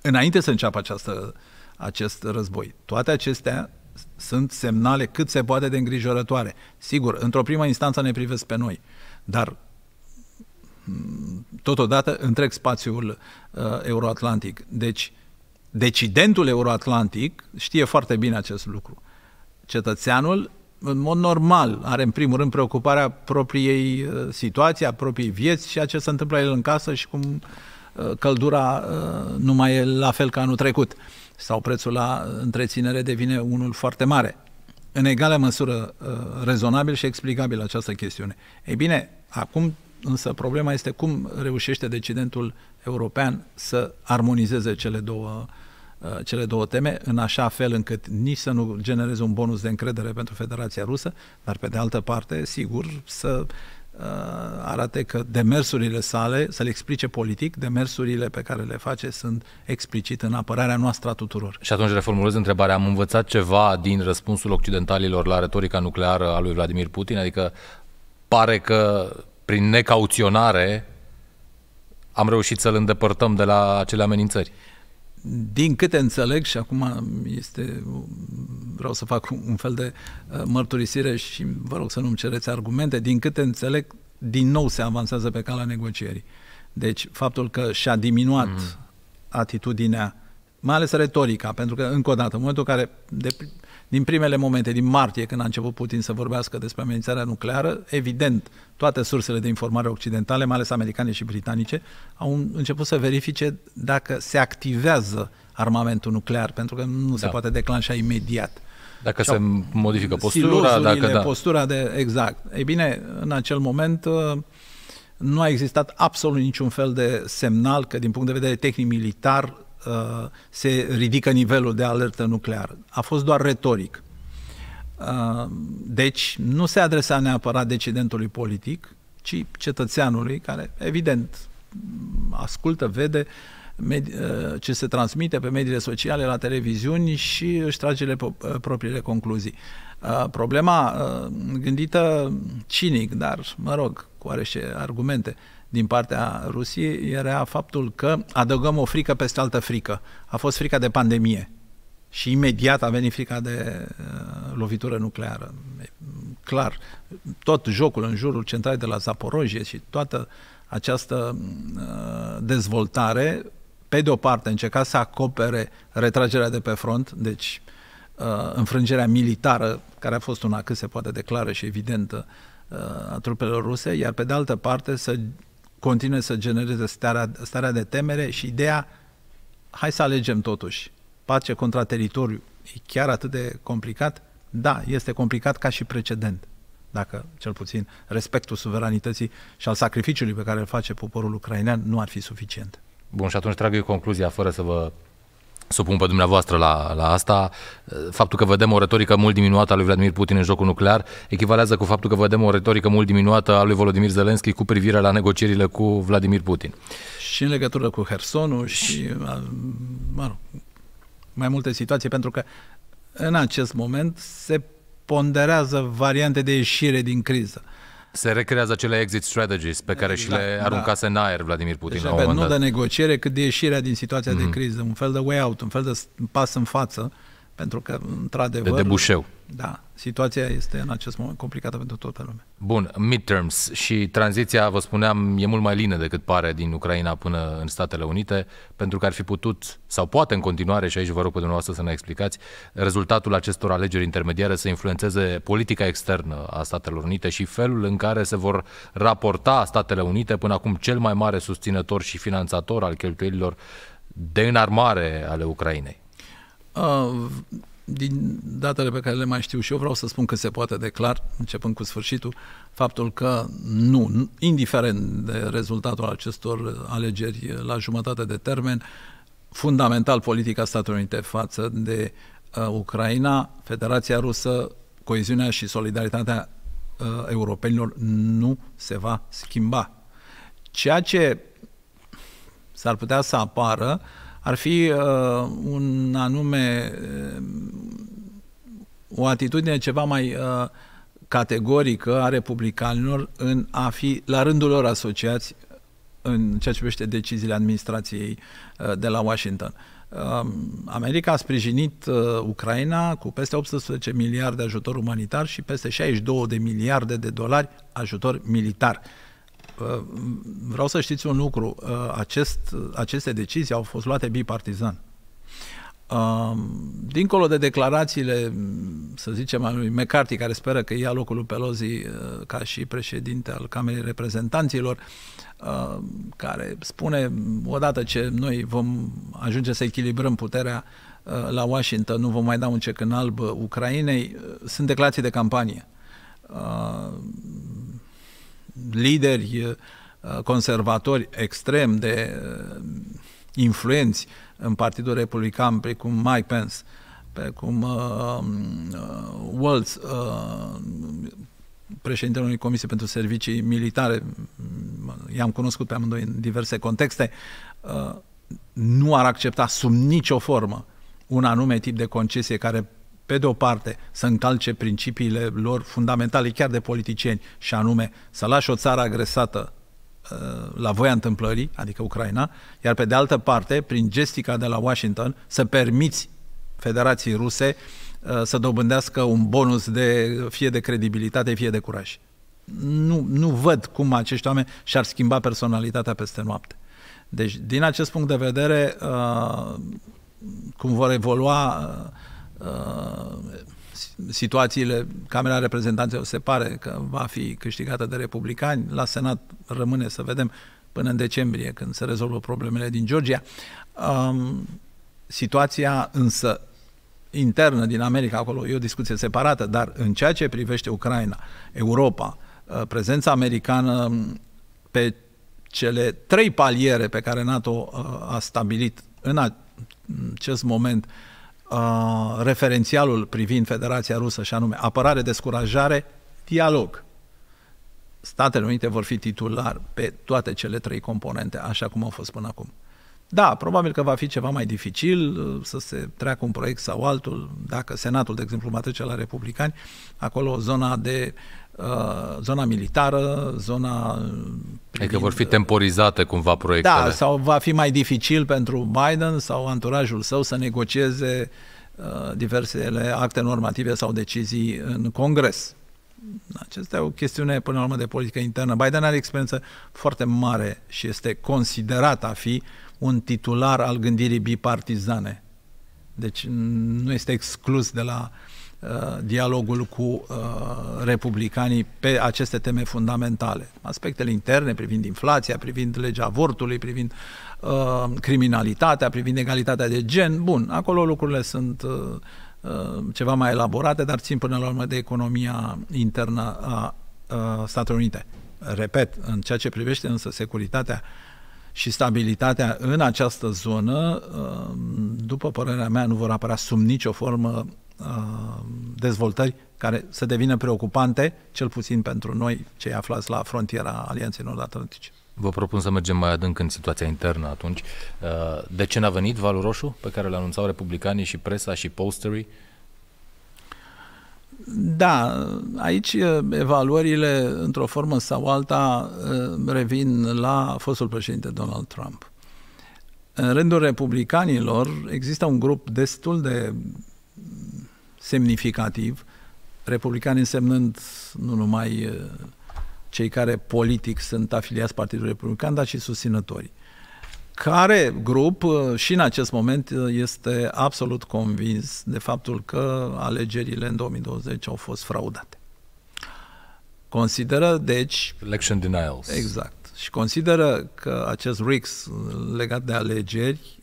Înainte să înceapă această uh, acest război. Toate acestea sunt semnale cât se poate de îngrijorătoare. Sigur, într-o primă instanță ne privesc pe noi, dar mm, totodată întreg spațiul uh, euroatlantic. Deci, decidentul euroatlantic știe foarte bine acest lucru. Cetățeanul, în mod normal, are în primul rând preocuparea propriei uh, situații, a propriei vieți, a ce se întâmplă el în casă și cum uh, căldura uh, nu mai e la fel ca anul trecut. Uh, sau prețul la întreținere devine unul foarte mare. În egală măsură uh, rezonabil și explicabil această chestiune. Ei bine, acum însă problema este cum reușește decidentul european să armonizeze cele două uh, cele două teme, în așa fel încât nici să nu genereze un bonus de încredere pentru Federația Rusă, dar pe de altă parte, sigur, să Uh, arate că demersurile sale, să le explice politic, demersurile pe care le face sunt explicit în apărarea noastră a tuturor. Și atunci reformulez întrebarea, am învățat ceva din răspunsul occidentalilor la retorica nucleară a lui Vladimir Putin? Adică pare că prin necauționare am reușit să-l îndepărtăm de la acele amenințări din câte înțeleg și acum este, vreau să fac un fel de uh, mărturisire și vă rog să nu-mi cereți argumente, din câte înțeleg, din nou se avansează pe calea negocierii. Deci faptul că și-a diminuat mm. atitudinea, mai ales retorica, pentru că, încă o dată, în momentul în care de, din primele momente, din martie, când a început Putin să vorbească despre amenințarea nucleară, evident, toate sursele de informare occidentale, mai ales americane și britanice, au început să verifice dacă se activează armamentul nuclear, pentru că nu da. se poate declanșa imediat. Dacă se modifică postura, dacă da. postura de exact. Ei bine, în acel moment uh, nu a existat absolut niciun fel de semnal că din punct de vedere tehnic militar Uh, se ridică nivelul de alertă nucleară. A fost doar retoric. Uh, deci nu se adresa neapărat decidentului politic, ci cetățeanului care, evident, ascultă, vede uh, ce se transmite pe mediile sociale, la televiziuni și își trage le propriile concluzii. problema gândită cinic, dar, mă rog, cu oarește argumente, din partea Rusiei era faptul că adăugăm o frică peste altă frică. A fost frica de pandemie și imediat a venit frica de uh, lovitură nucleară. Clar, tot jocul în jurul centralei de la Zaporojie și toată această uh, dezvoltare, pe de o parte, încerca să acopere retragerea de pe front, deci uh, înfrângerea militară, care a fost una cât se poate declară și evidentă, uh, a trupelor ruse, iar pe de altă parte să continue să genereze starea, starea de temere și ideea, hai să alegem totuși, pace contra teritoriu, e chiar atât de complicat? Da, este complicat ca și precedent, dacă cel puțin respectul suveranității și al sacrificiului pe care îl face poporul ucrainean nu ar fi suficient. Bun, și atunci trag eu concluzia, fără să vă supun pe dumneavoastră la, la asta, faptul că vedem o retorică mult diminuată a lui Vladimir Putin în jocul nuclear echivalează cu faptul că vedem o retorică mult diminuată a lui Volodymyr Zelensky cu privire la negocierile cu Vladimir Putin. Și în legătură cu Hersonul și, mă rog, mai multe situații, pentru că în acest moment se ponderează variante de ieșire din criză. Se recrează acele exit strategies pe care exact, și da, le da. aruncase da. în aer Vladimir Putin deci, la un Nu dat. de negociere, cât de ieșirea din situația mm-hmm. de mhm. criză, un fel de way out, un fel de pas în față pentru că, într-adevăr... De debușeu. Da, situația este în acest moment complicată pentru toată lumea. Bun, midterms și tranziția, vă spuneam, e mult mai lină decât pare din Ucraina până în Statele Unite, pentru că ar fi putut, sau poate în continuare, și aici vă rog pe dumneavoastră să ne explicați, rezultatul acestor alegeri intermediare să influențeze politica externă a Statelor Unite și felul în care se vor raporta Statele Unite, până acum cel mai mare susținător și finanțator al cheltuielilor de înarmare ale Ucrainei din datele pe care le mai știu și eu vreau să spun că se poate declar, începând cu sfârșitul, faptul că nu, indiferent de rezultatul acestor alegeri la jumătate de termen, fundamental politica Statelor Unite față de uh, Ucraina, Federația Rusă, coeziunea și solidaritatea uh, europenilor nu se va schimba. Ceea ce s-ar putea să apară uh, ar fi uh, un anume uh, o atitudine ceva mai uh, categorică a republicanilor în a fi la rândul lor asociați în ceea ce privește deciziile administrației uh, de la Washington. Um, America a sprijinit uh, Ucraina cu peste 18 miliarde ajutor umanitar și peste 62 de miliarde de dolari ajutor militar. Ă, vreau să știți un lucru. Ă, acest, aceste decizii au fost luate bipartizan. Ă, dincolo de declarațiile, să zicem, al lui McCarthy, care speră că ia locul lui Pelosi ca și președinte al Camerei Reprezentanților, care spune, odată ce noi vom ajunge să echilibrăm puterea la Washington, nu vom mai da un cec în alb Ucrainei, sunt declarații de campanie lideri uh, conservatori extrem de uh, influenți în Partidul Republican, precum Mike Pence, precum uh, uh, Waltz, uh, președintele unui comisie pentru servicii militare, i-am cunoscut pe amândoi în diverse contexte, uh, nu ar accepta sub nicio formă un anume tip de concesie care pe de o parte, să încalce principiile lor fundamentale chiar de politicieni, și anume să lași o țară agresată uh, la voia întâmplării, adică Ucraina, iar pe de altă parte, prin gestica de la Washington, să permiți Federației Ruse uh, să dobândească un bonus de fie de credibilitate, fie de curaj. Nu, nu văd cum acești oameni și-ar schimba personalitatea peste noapte. Deci, din acest punct de vedere, uh, cum vor evolua Uh, situațiile, Camera Reprezentanților se pare că va fi câștigată de republicani, la Senat rămâne să vedem până în decembrie când se rezolvă problemele din Georgia. Um, situația însă internă din America, acolo e o discuție separată, dar în ceea ce privește Ucraina, Europa, uh, prezența americană pe cele trei paliere pe care NATO uh, a stabilit în acest moment uh, Uh, referențialul privind Federația Rusă și anume apărare, descurajare, dialog. Statele Unite vor fi titular pe toate cele trei componente, așa cum au fost până acum. Da, probabil că va fi ceva mai dificil uh, să se treacă un proiect sau altul. Dacă Senatul, de exemplu, va trece la republicani, acolo zona de Uh, zona militară, zona... Adică privind... Adică vor fi uh, temporizate cumva proiectele. Da, sau va fi mai dificil pentru Biden sau anturajul său să negocieze uh, diversele acte normative sau decizii în Congres. Acesta e o chestiune, până la urmă, de politică internă. Biden are experiență foarte mare și este considerat a fi un titular al gândirii bipartizane. Deci nu este exclus de la uh, Uh, dialogul cu uh, republicanii pe aceste teme fundamentale. Aspectele interne privind inflația, privind legea avortului, privind uh, criminalitatea, privind egalitatea de gen. Bun, acolo lucrurile sunt ceva mai elaborate, dar țin până la urmă de economia internă a Statelor Unite. Repet, în ceea ce privește însă securitatea și stabilitatea în această zonă, după părerea mea, nu vor apărea sub nicio formă Um, dezvoltări care să devină preocupante, cel puțin pentru noi, cei aflați la frontiera Alianței Nord-Atlantice. Vă propun să mergem mai adânc în situația internă atunci. Uh, de ce n-a venit Valul Roșu, pe care l anunțau republicanii și presa și posterii? Da, aici uh, evaluările, într-o formă sau alta, uh, revin la fostul președinte Donald Trump. În rândul republicanilor există un grup destul de semnificativ, republicani însemnând nu numai uh, cei care politic sunt afiliați Partidului Republican, dar și susținătorii. Care grup uh, și în acest moment uh, este absolut convins de faptul că alegerile în 2020 au fost fraudate. Consideră, deci... Election denials. Exact. Și consideră că acest RIX legat de alegeri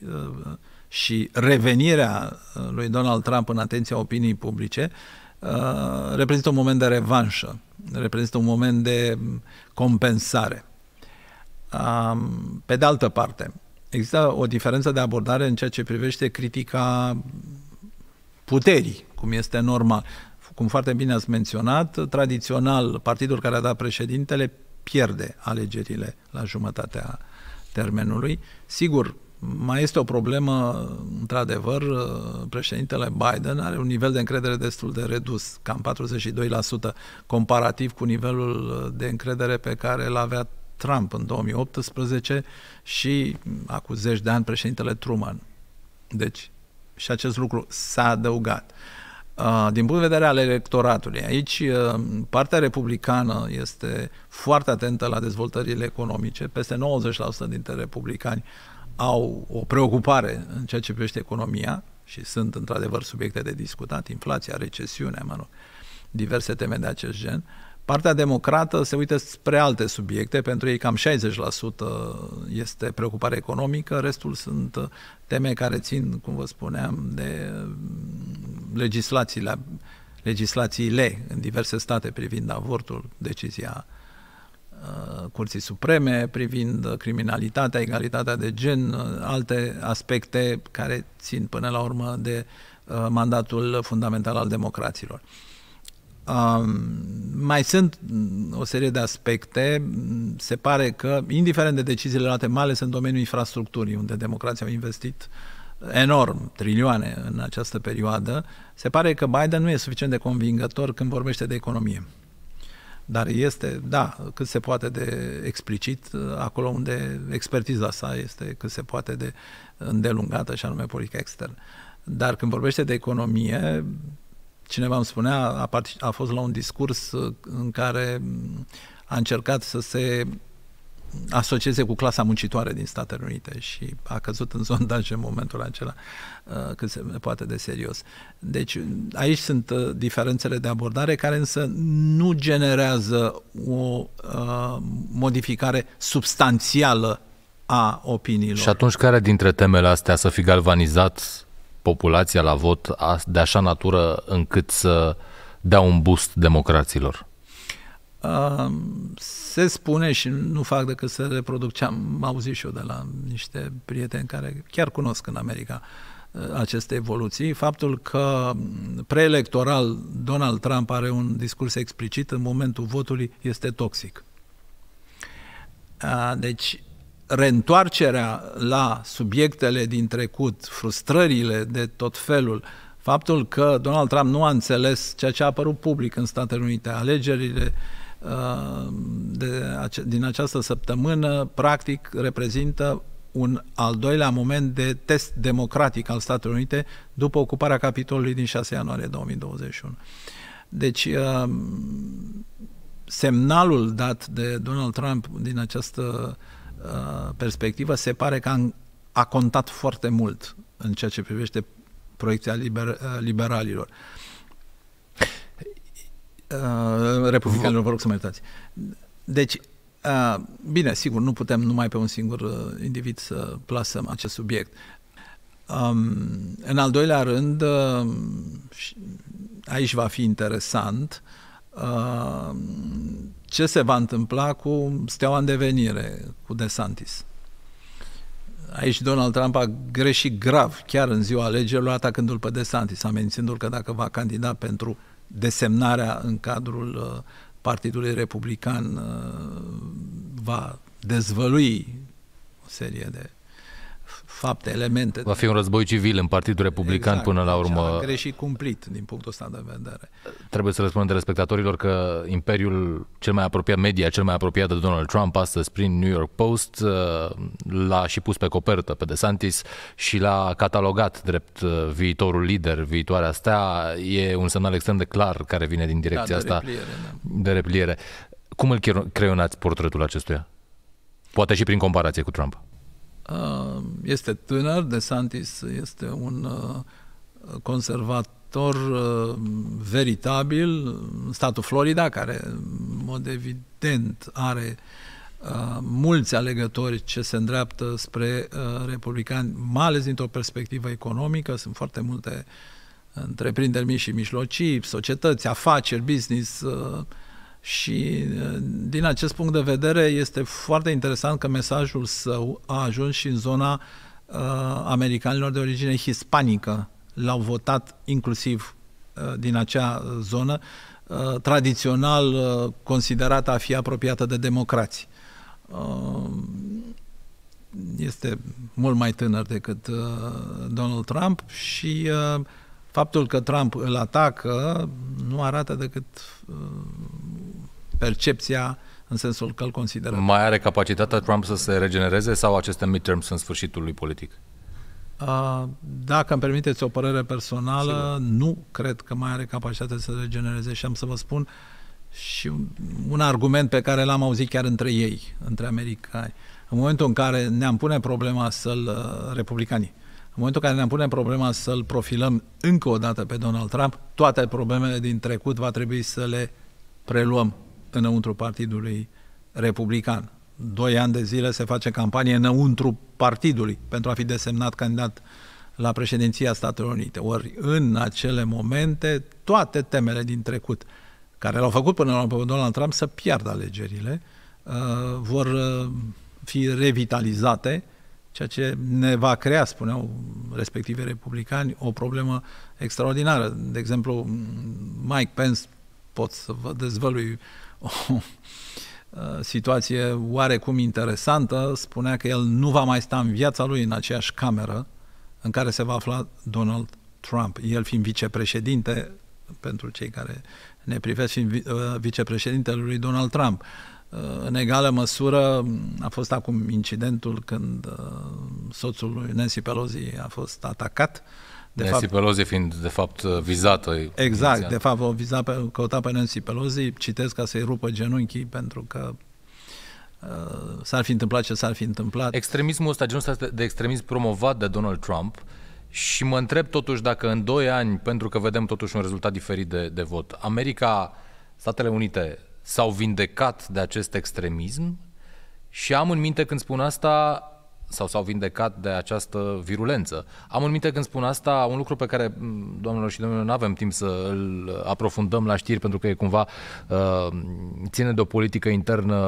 și revenirea uh, lui Donald Trump în atenția opiniei publice uh, reprezintă un moment de revanșă, reprezintă un moment de mm, compensare. Pe de altă parte, există o diferență de abordare în ceea ce privește critica puterii, cum este normal. Cum foarte bine ați menționat, tradițional, partidul care a dat președintele pierde alegerile la jumătatea termenului. Sigur, mai este o problemă, într-adevăr, președintele Biden are un nivel de încredere destul de redus, cam 42%, comparativ cu nivelul de încredere pe care îl avea Trump în 2018 și acum zeci de ani președintele Truman. Deci și acest lucru s-a adăugat. Uh, din punct de vedere al electoratului, aici uh, partea republicană este foarte atentă la dezvoltările economice. Peste 90% dintre republicani au o preocupare în ceea ce privește economia și sunt într-adevăr subiecte de discutat, inflația, recesiunea, mă rog, diverse teme de acest gen, Partea democrată se uită spre alte subiecte, pentru ei cam 60% este preocupare economică, restul sunt uh, teme care țin, cum vă spuneam, de mm, legislațiile, legislațiile în diverse state privind avortul, decizia Uh, Curții Supreme, privind criminalitatea, egalitatea de gen, uh, alte aspecte care țin până la urmă de uh, mandatul fundamental al democraților. Um, mai sunt o serie de aspecte. Se pare că, indiferent de deciziile luate, mai ales în domeniul infrastructurii, unde democrația au investit enorm, trilioane în această perioadă, se pare că Biden nu e suficient de convingător când vorbește de economie. Dar este, da, cât se poate de explicit, acolo unde expertiza sa este cât se poate de îndelungată, și anume politica externă. Dar când vorbește de economie, cineva îmi spunea, a, a fost la un discurs în care a încercat să se asocieze cu clasa muncitoare din Statele Unite și a căzut în sondaj în momentul acela uh, cât se poate de serios. Deci aici sunt uh, diferențele de abordare care însă nu generează o uh, modificare substanțială a opiniilor. Și atunci care dintre temele astea să fi galvanizat populația la vot de așa natură încât să dea un boost democraților? Se spune și nu fac decât să reproduc ce am auzit și eu de la niște prieteni care chiar cunosc în America uh, aceste evoluții, faptul că preelectoral Donald Trump are un discurs explicit în momentul votului este toxic. Uh, deci, reîntoarcerea la subiectele din trecut, frustrările de tot felul, faptul că Donald Trump nu a înțeles ceea ce a apărut public în Statele Unite, alegerile uh, Uh, de, din această săptămână, practic reprezintă un al doilea moment de test democratic al Statelor Unite după ocuparea Capitolului din 6 ianuarie 2021. Deci, uh, semnalul dat de Donald Trump din această uh, perspectivă se pare că a contat foarte mult în ceea ce privește proiecția liber, liberalilor. Uh, Uh, republicanilor, vă rog să mă iertați. Deci, uh, bine, sigur, nu putem numai pe un singur uh, individ să plasăm acest subiect. Um, în al doilea rând, uh, aici va fi interesant uh, ce se va întâmpla cu steaua în devenire, cu DeSantis. Aici Donald Trump a greșit grav, chiar în ziua alegerilor, atacându-l pe DeSantis, amenințându-l că dacă va candida pentru desemnarea în cadrul uh, Partidului Republican uh, va dezvălui o serie de fapt, elemente. Va fi un război civil în Partidul Republican exact, până la deci urmă. A greșit cumplit din punctul ăsta de vedere. Trebuie să răspundem respectatorilor că imperiul cel mai apropiat, media cel mai apropiat de Donald Trump astăzi prin New York Post uh, l-a și pus pe copertă pe DeSantis și l-a catalogat drept uh, viitorul lider, viitoarea stea. E un semnal extrem de clar care vine din direcția da, de asta repliere, da. de repliere. Cum îl creionați portretul acestuia? Poate și prin comparație cu Trump. Uh, este tânăr, DeSantis este un uh, conservator uh, veritabil, statul Florida, care în mod evident are mulți alegători ce se îndreaptă spre republicani, mai ales dintr-o perspectivă economică, sunt foarte multe întreprinderi mici și mijlocii, societăți, afaceri, business, uh, și uh, din acest punct de vedere este foarte interesant că mesajul său a ajuns și în zona uh, americanilor de origine hispanică. L-au votat inclusiv uh, din acea zonă, uh, tradițional uh, considerată a fi apropiată de democrații. Uh, este mult mai tânăr decât uh, Donald Trump și uh, faptul că Trump îl atacă nu arată decât uh, percepția în sensul că îl consideră. Mai are capacitatea Trump să se regenereze sau aceste midterms sunt sfârșitul lui politic? Uh, dacă îmi permiteți o părere personală, Sigur. nu cred că mai are capacitatea să se regenereze și am să vă spun și un argument pe care l-am auzit chiar între ei, între americani. În momentul în care ne-am pune problema să-l, uh, republicanii, în momentul în care ne-am pune problema să-l profilăm încă o dată pe Donald Trump, toate problemele din trecut va trebui să le preluăm înăuntru Partidului Republican. Doi ani de zile se face campanie înăuntru partidului pentru a fi desemnat candidat la președinția Statelor Unite. Ori în acele momente, toate temele din trecut, care l-au făcut până la Donald Trump să piardă alegerile, uh, vor uh, fi revitalizate, ceea ce ne va crea, spuneau respective republicani, o problemă extraordinară. De exemplu, Mike Pence, pot să vă dezvălui o <laughs> uh, situație oarecum interesantă, spunea că el nu va mai sta în viața lui în aceeași cameră în care se va afla Donald Trump, el fiind vicepreședinte, pentru cei care ne privesc, fiind uh, vicepreședintele lui Donald Trump. Uh, în egală măsură a fost acum incidentul când soțul lui Nancy Pelosi a fost atacat de Nancy fapt, Pelosi fiind, de fapt, vizată. Exact, inițial. de fapt, o viza pe, căuta pe Nancy Pelosi, citesc ca să-i rupă genunchii, pentru că uh, s-ar fi întâmplat ce s-ar fi întâmplat. Extremismul ăsta, genul ăsta de extremism promovat de Donald Trump, și mă întreb totuși dacă în 2 ani, pentru că vedem totuși un rezultat diferit de, de vot, America, Statele Unite s-au vindecat de acest extremism și am în minte când spun asta sau s-au vindecat de această virulență. Am în minte când spun asta un lucru pe care, mm, doamnelor și domnilor, nu avem timp să îl aprofundăm la știri pentru că e cumva uh, ține de o politică internă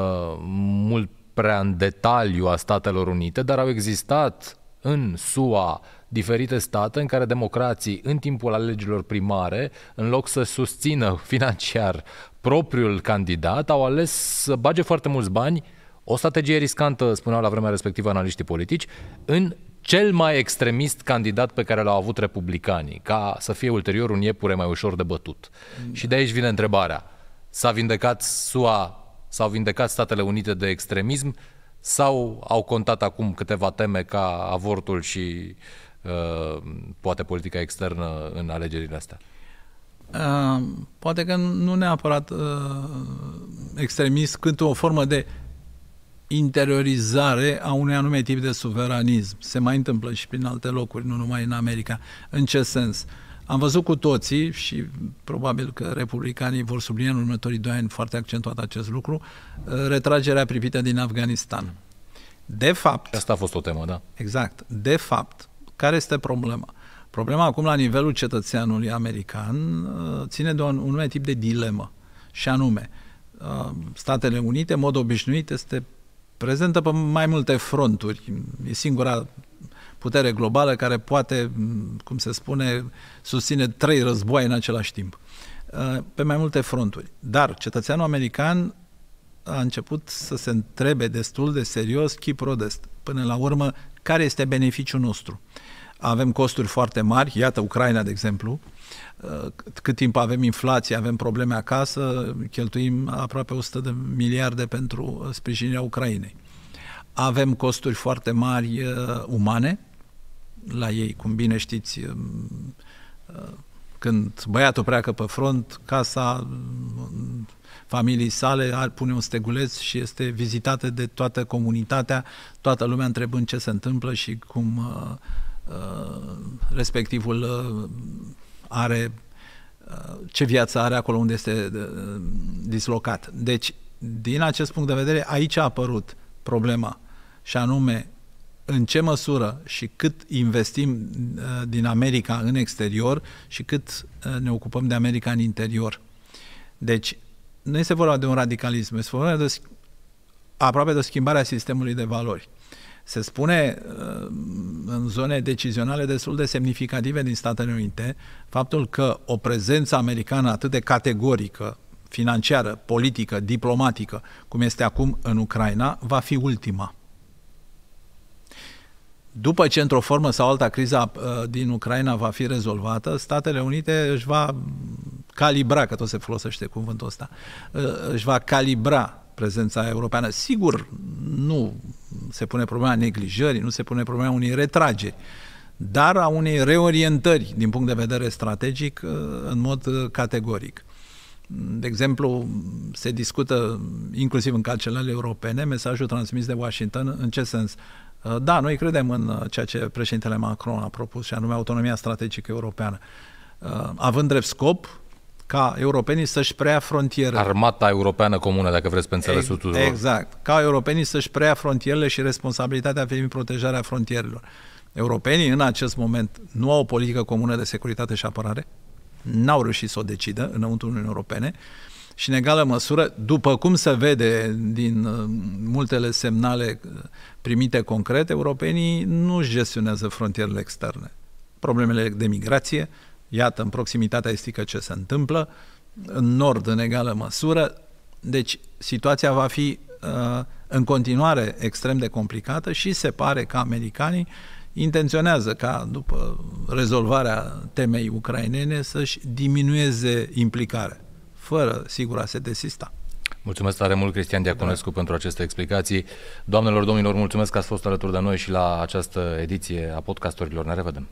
mult prea în detaliu a Statelor Unite, dar au existat în SUA diferite state în care democrații în timpul alegerilor primare, în loc să susțină <laughs> financiar propriul candidat, au ales să bage foarte mulți bani o strategie riscantă, spuneau la vremea respectivă analiștii politici, în cel mai extremist candidat pe care l-au avut republicanii, ca să fie ulterior un iepure mai ușor de bătut. Da. Și de aici vine întrebarea. S-a vindecat SUA, s-au vindecat Statele Unite de extremism sau au contat acum câteva teme ca avortul și uh, poate politica externă în alegerile astea? Uh, poate că nu neapărat uh, extremist, cât o formă de uh, interiorizare a unui anume tip de suveranism. Se mai întâmplă și prin alte locuri, nu numai în America. În ce sens? Am văzut cu toții și probabil că republicanii vor sublinia în următorii doi ani foarte accentuat acest lucru, retragerea privită din Afganistan. De fapt... Asta a fost o temă, da. Exact. De fapt, care este problema? Problema acum la nivelul cetățeanului american ține de un, anume tip de dilemă și anume Statele Unite, în mod obișnuit, este prezentă pe mai multe fronturi. E singura putere globală care poate, cum se spune, susține trei războaie în același timp, uh, pe mai multe fronturi. Dar cetățeanul american a început să se întrebe destul de serios, chip rodest, până la urmă, care este beneficiul nostru. Avem costuri foarte mari, iată Ucraina, de exemplu, cât timp avem inflație, avem probleme acasă, cheltuim aproape 100 de miliarde pentru sprijinirea Ucrainei. Avem costuri foarte mari uh, umane, la ei, cum bine știți, um, uh, când băiatul pleacă pe front, casa um, familiei sale ar pune un steguleț și este vizitată de toată comunitatea, toată lumea întrebând ce se întâmplă și cum uh, respectivul are uh, ce viață are acolo unde este uh, dislocat. Deci, din acest punct de vedere, aici a apărut problema și anume în ce măsură și cât investim uh, din America în exterior și cât ne ocupăm de America în interior. Deci, nu este vorba de un radicalism, este vorba de aproape de o schimbare a sistemului de valori se spune uh, în zone decizionale destul de semnificative din Statele Unite faptul că o prezență americană atât de categorică, financiară, politică, diplomatică, cum este acum în Ucraina, va fi ultima. După ce, într-o formă sau alta, criza uh, din Ucraina va fi rezolvată, Statele Unite își va calibra, că tot se folosește cuvântul ăsta, uh, își va calibra prezența europeană. Sigur, nu se pune problema neglijării, nu se pune problema unei retrageri, dar a unei reorientări din punct de vedere strategic uh, în mod uh, categoric. De exemplu, se discută inclusiv în cancelele europene mesajul transmis de Washington în ce sens? Uh, da, noi credem în ceea ce președintele Macron a propus și anume autonomia strategică europeană. Având drept scop ca europenii să-și preia frontierele. Armata europeană comună, dacă vreți, pe înțelesul exact, tuturor. Exact. Ca europenii să-și preia frontierele și responsabilitatea fiind protejarea frontierelor. Europenii, în acest moment, nu au o politică comună de securitate și apărare, n-au reușit să o decidă înăuntru Uniunii Europene și, în egală măsură, după cum se vede din uh, multele semnale uh, primite concrete, europenii nu gestionează frontierele externe. Problemele de migrație, Iată, în proximitatea estică ce se întâmplă, în nord în egală măsură, deci situația va fi uh, în continuare extrem de complicată și se pare că americanii intenționează ca după rezolvarea temei ucrainene să-și diminueze implicarea, fără sigur a se desista. Mulțumesc tare mult, Cristian Diaconescu, da. pentru aceste explicații. Doamnelor, domnilor, mulțumesc că ați fost alături de noi și la această ediție a podcasturilor. Ne revedem!